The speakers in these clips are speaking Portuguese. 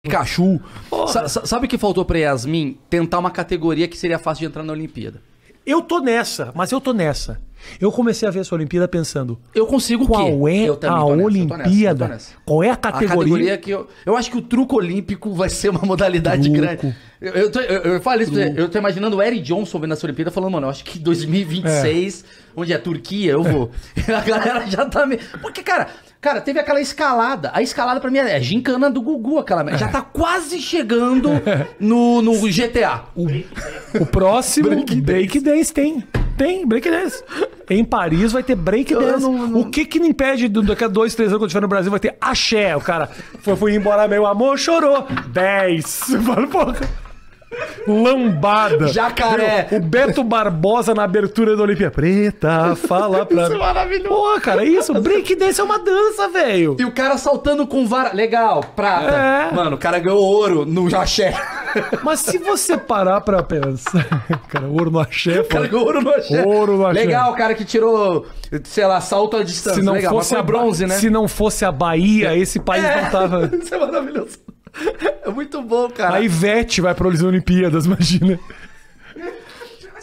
Pikachu. sabe o que faltou pra Yasmin? Tentar uma categoria que seria fácil de entrar na Olimpíada. Eu tô nessa, mas eu tô nessa. Eu comecei a ver essa Olimpíada pensando, eu consigo qual é a Olimpíada? Nessa, qual é a categoria? A categoria que eu, eu acho que o truco olímpico vai ser uma modalidade truco. grande. Eu, eu, eu, eu falei isso, eu tô imaginando o Eric Johnson vendo essa Olimpíada falando, mano, eu acho que 2026, é. onde é Turquia, eu vou. É. a galera já tá meio. Porque, cara, cara, teve aquela escalada. A escalada pra mim é gincana do Gugu, aquela. Já tá é. quase chegando no, no GTA. O, o próximo break dance. break dance tem. Tem, breakdance. Em Paris vai ter breakdance. Não... O que que não impede, do, daqui a dois, três anos, quando estiver no Brasil, vai ter axé. O cara foi, embora, meu amor, chorou. Dez. porra. Lambada. Jacaré. Meu, o Beto Barbosa na abertura do Olimpíada. Preta, fala pra isso é maravilhoso. Pô, cara, é isso. Breakdance é uma dança, velho. E o cara saltando com vara. Legal, prata. É. Mano, o cara ganhou ouro no axé. Mas se você parar pra pensar. Cara, ouro no axé. Cara, ouro no axé. Ouro no axé. Legal, cara que tirou, sei lá, salto à distância. Se não Legal, fosse a bronze, né? Se não fosse a Bahia, é. esse país é. não tava. Isso é maravilhoso. É muito bom, cara. A Ivete vai para Olimpíadas, imagina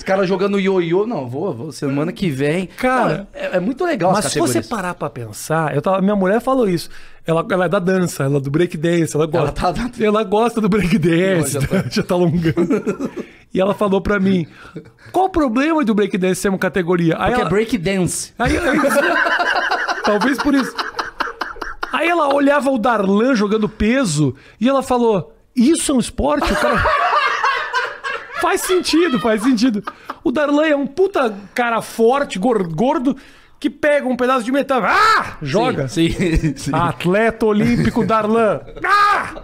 caras jogando ioiô. Não, vou, vou semana que vem. Cara, não, é, é, muito legal Mas se você parar pra pensar, eu tava, minha mulher falou isso. Ela, ela é da dança, ela é do dance ela gosta. Ela, tá... ela gosta do break já, tá... já tá alongando. E ela falou para mim: qual o problema do dance ser uma categoria? Aí Porque é ela... é break Aí, aí... Talvez por isso. Aí ela olhava o Darlan jogando peso e ela falou: Isso é um esporte? O cara faz sentido, faz sentido. O Darlan é um puta cara forte, gordo, que pega um pedaço de metal. Ah! Joga. Sim, sim, sim. Atleta olímpico Darlan. Ah!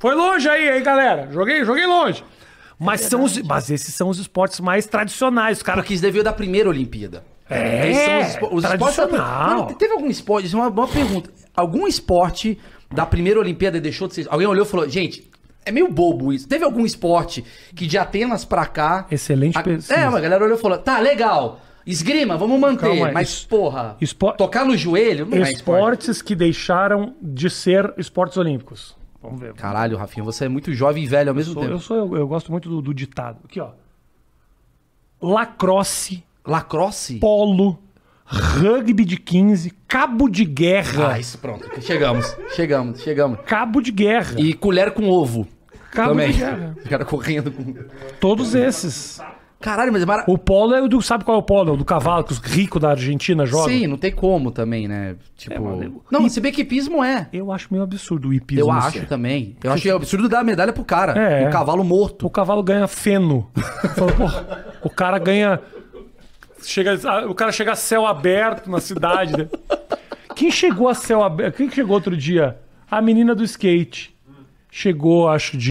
Foi longe aí, aí galera? Joguei, joguei longe. Mas, é são os, mas esses são os esportes mais tradicionais, cara. Porque isso devia da primeira Olimpíada. É, Esses são os, os tradicional. Esportes... teve algum esporte, isso é uma boa pergunta. Algum esporte da primeira Olimpíada deixou de ser... Alguém olhou e falou, gente, é meio bobo isso. Teve algum esporte que de Atenas pra cá. Excelente a... pesquisa. É, uma galera olhou e falou: tá, legal. Esgrima, vamos manter, Calma, mas es... porra, espor... tocar no joelho não Esportes é Esportes que deixaram de ser esportes olímpicos. Vamos ver. Caralho, Rafinha, você é muito jovem e velho ao mesmo eu sou, tempo. Eu sou, eu, eu gosto muito do, do ditado. Aqui, ó. Lacrosse. Lacrosse? Polo rugby de 15, cabo de guerra. Ah, isso, pronto. Chegamos, chegamos, chegamos. Cabo de guerra. E colher com ovo. Cabo também. de guerra. O cara correndo com... Todos esses. Caralho, mas é mara... O polo é o do. Sabe qual é o polo? É o do cavalo que os ricos da Argentina jogam? Sim, não tem como também, né? Tipo. É, Não, se bem que hipismo é. Eu acho meio absurdo o hipismo. Eu acho também. Eu acho que é absurdo dar a medalha pro cara. É. O cavalo morto. O cavalo ganha feno. Falo, porra, o cara ganha Chega, o cara chega a céu aberto na cidade. Né? Quem chegou a céu aberto? Quem chegou outro dia? A menina do skate. Chegou, acho, de